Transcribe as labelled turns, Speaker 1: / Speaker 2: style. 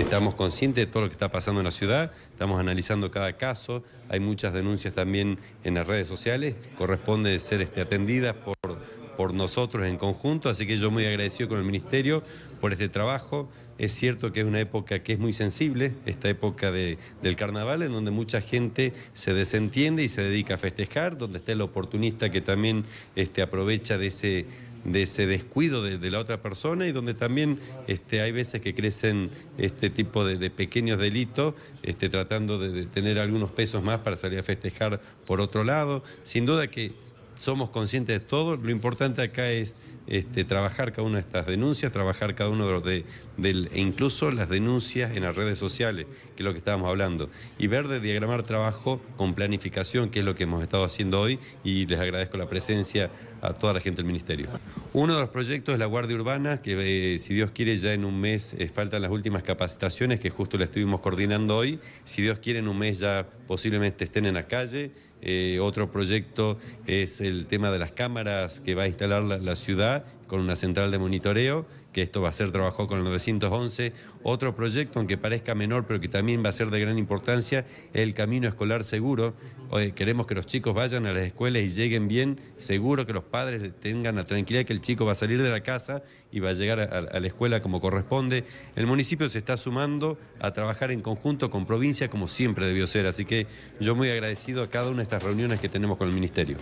Speaker 1: Estamos conscientes de todo lo que está pasando en la ciudad, estamos analizando cada caso, hay muchas denuncias también en las redes sociales, corresponde ser este, atendidas por, por nosotros en conjunto, así que yo muy agradecido con el Ministerio por este trabajo. Es cierto que es una época que es muy sensible, esta época de, del carnaval, en donde mucha gente se desentiende y se dedica a festejar, donde está el oportunista que también este, aprovecha de ese de ese descuido de, la otra persona y donde también este, hay veces que crecen este tipo de, pequeños delitos, este, tratando de, de tener algunos pesos más para salir a festejar por otro lado. Sin duda que somos conscientes de todo. Lo importante acá es este, trabajar cada una de estas denuncias, trabajar cada uno de los de, e incluso las denuncias en las redes sociales, que es lo que estábamos hablando, y ver de diagramar trabajo con planificación, que es lo que hemos estado haciendo hoy, y les agradezco la presencia a toda la gente del Ministerio. Uno de los proyectos es la Guardia Urbana, que eh, si Dios quiere ya en un mes eh, faltan las últimas capacitaciones, que justo la estuvimos coordinando hoy, si Dios quiere en un mes ya posiblemente estén en la calle. Eh, otro proyecto es el tema de las cámaras que va a instalar la, ciudad con una central de monitoreo, que esto va a ser trabajo con el 911. Otro proyecto, aunque parezca menor, pero que también va a ser de gran importancia, es el camino escolar seguro. queremos que los chicos vayan a las escuelas y lleguen bien, seguro que los padres tengan la tranquilidad que el chico va a salir de la casa y va a llegar a, a la escuela como corresponde. El municipio se está sumando a trabajar en conjunto con provincia como siempre debió ser, así que yo muy agradecido a cada una de estas reuniones que tenemos con el Ministerio.